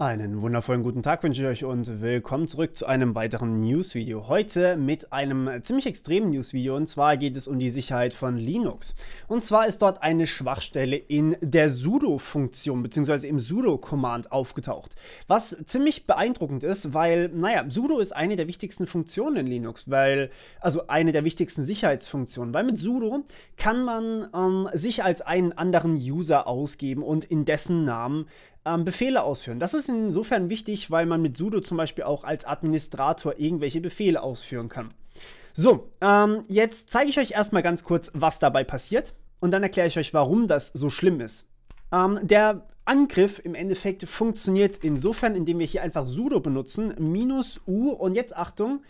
Einen wundervollen guten Tag wünsche ich euch und willkommen zurück zu einem weiteren News-Video. Heute mit einem ziemlich extremen News-Video und zwar geht es um die Sicherheit von Linux. Und zwar ist dort eine Schwachstelle in der sudo-Funktion bzw. im sudo-Command aufgetaucht. Was ziemlich beeindruckend ist, weil, naja, sudo ist eine der wichtigsten Funktionen in Linux, weil, also eine der wichtigsten Sicherheitsfunktionen, weil mit sudo kann man ähm, sich als einen anderen User ausgeben und in dessen Namen ähm, Befehle ausführen. Das ist insofern wichtig, weil man mit sudo zum Beispiel auch als Administrator irgendwelche Befehle ausführen kann. So, ähm, jetzt zeige ich euch erstmal ganz kurz, was dabei passiert und dann erkläre ich euch, warum das so schlimm ist. Ähm, der Angriff im Endeffekt funktioniert insofern, indem wir hier einfach sudo benutzen, minus u und jetzt Achtung,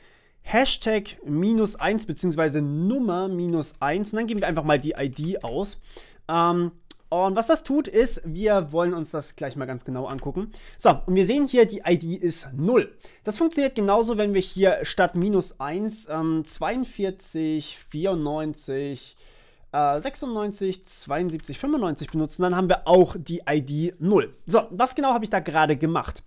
Hashtag minus 1 bzw. Nummer minus 1 und dann geben wir einfach mal die ID aus. Ähm, und was das tut, ist, wir wollen uns das gleich mal ganz genau angucken. So, und wir sehen hier, die ID ist 0. Das funktioniert genauso, wenn wir hier statt minus 1 ähm, 42, 94, äh, 96, 72, 95 benutzen, dann haben wir auch die ID 0. So, was genau habe ich da gerade gemacht?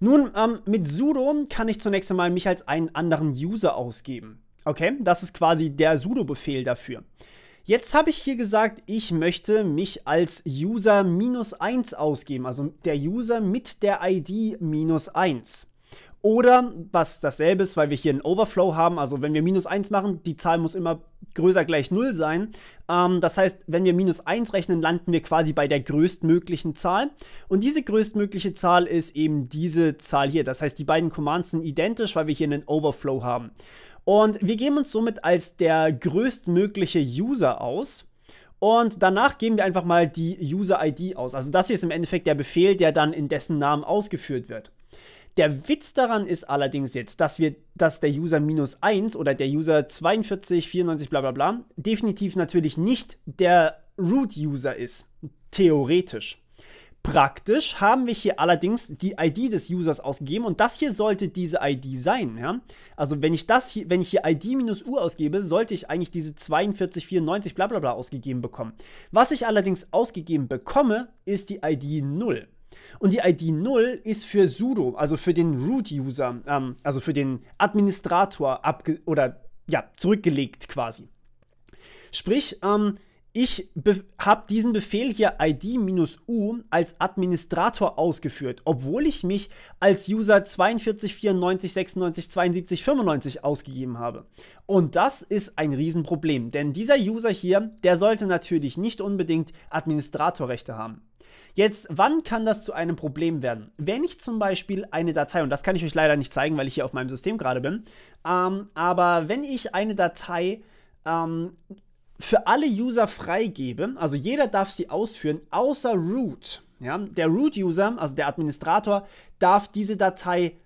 Nun, ähm, mit sudo kann ich zunächst einmal mich als einen anderen User ausgeben. Okay, das ist quasi der sudo-Befehl dafür. Jetzt habe ich hier gesagt, ich möchte mich als User minus 1 ausgeben, also der User mit der ID minus 1. Oder was dasselbe ist, weil wir hier einen Overflow haben, also wenn wir minus 1 machen, die Zahl muss immer größer gleich 0 sein. Ähm, das heißt, wenn wir minus 1 rechnen, landen wir quasi bei der größtmöglichen Zahl. Und diese größtmögliche Zahl ist eben diese Zahl hier. Das heißt, die beiden Commands sind identisch, weil wir hier einen Overflow haben. Und wir geben uns somit als der größtmögliche User aus. Und danach geben wir einfach mal die User-ID aus. Also das hier ist im Endeffekt der Befehl, der dann in dessen Namen ausgeführt wird. Der Witz daran ist allerdings jetzt, dass wir, dass der User minus 1 oder der User 42, 94, bla bla bla, definitiv natürlich nicht der Root-User ist. Theoretisch. Praktisch haben wir hier allerdings die ID des Users ausgegeben und das hier sollte diese ID sein. Ja? Also wenn ich das hier, wenn ich hier ID U ausgebe, sollte ich eigentlich diese 4294 bla bla bla ausgegeben bekommen. Was ich allerdings ausgegeben bekomme, ist die ID 0. Und die ID 0 ist für sudo, also für den Root-User, ähm, also für den Administrator abge oder ja, zurückgelegt quasi. Sprich, ähm, ich habe diesen Befehl hier id-u als Administrator ausgeführt, obwohl ich mich als User 42, ausgegeben habe. Und das ist ein Riesenproblem, denn dieser User hier, der sollte natürlich nicht unbedingt Administratorrechte haben. Jetzt, wann kann das zu einem Problem werden? Wenn ich zum Beispiel eine Datei, und das kann ich euch leider nicht zeigen, weil ich hier auf meinem System gerade bin, ähm, aber wenn ich eine Datei ähm, für alle User freigebe, also jeder darf sie ausführen, außer Root. Ja? Der Root-User, also der Administrator, darf diese Datei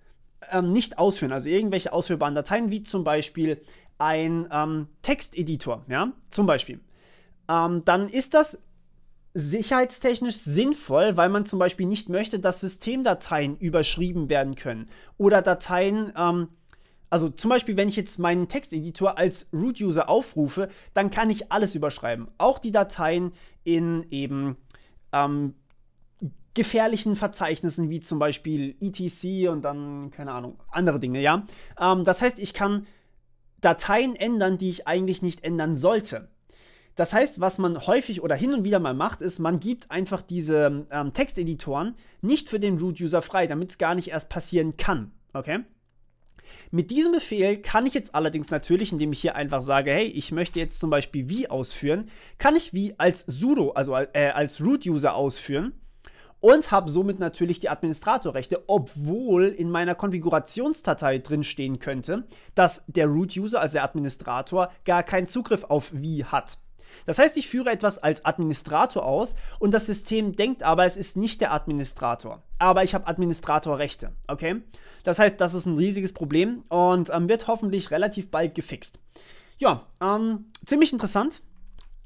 ähm, nicht ausführen, also irgendwelche ausführbaren Dateien, wie zum Beispiel ein ähm, Texteditor, ja, zum Beispiel. Ähm, dann ist das sicherheitstechnisch sinnvoll, weil man zum Beispiel nicht möchte, dass Systemdateien überschrieben werden können oder Dateien, ähm, also zum Beispiel, wenn ich jetzt meinen Texteditor als Root-User aufrufe, dann kann ich alles überschreiben. Auch die Dateien in eben ähm, gefährlichen Verzeichnissen wie zum Beispiel etc und dann, keine Ahnung, andere Dinge, ja. Ähm, das heißt, ich kann Dateien ändern, die ich eigentlich nicht ändern sollte. Das heißt, was man häufig oder hin und wieder mal macht, ist, man gibt einfach diese ähm, Texteditoren nicht für den Root-User frei, damit es gar nicht erst passieren kann. Okay? Mit diesem Befehl kann ich jetzt allerdings natürlich, indem ich hier einfach sage, hey, ich möchte jetzt zum Beispiel wie ausführen, kann ich wie als sudo, also äh, als Root-User ausführen und habe somit natürlich die Administratorrechte, obwohl in meiner Konfigurationsdatei drin stehen könnte, dass der Root-User, also der Administrator, gar keinen Zugriff auf wie hat. Das heißt, ich führe etwas als Administrator aus und das System denkt aber, es ist nicht der Administrator aber ich habe Administratorrechte. Okay? Das heißt, das ist ein riesiges Problem und ähm, wird hoffentlich relativ bald gefixt. Ja, ähm, ziemlich interessant.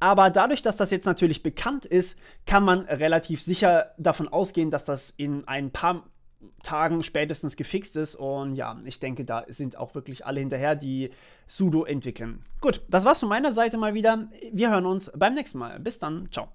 Aber dadurch, dass das jetzt natürlich bekannt ist, kann man relativ sicher davon ausgehen, dass das in ein paar Tagen spätestens gefixt ist. Und ja, ich denke, da sind auch wirklich alle hinterher, die Sudo entwickeln. Gut, das war's von meiner Seite mal wieder. Wir hören uns beim nächsten Mal. Bis dann. Ciao.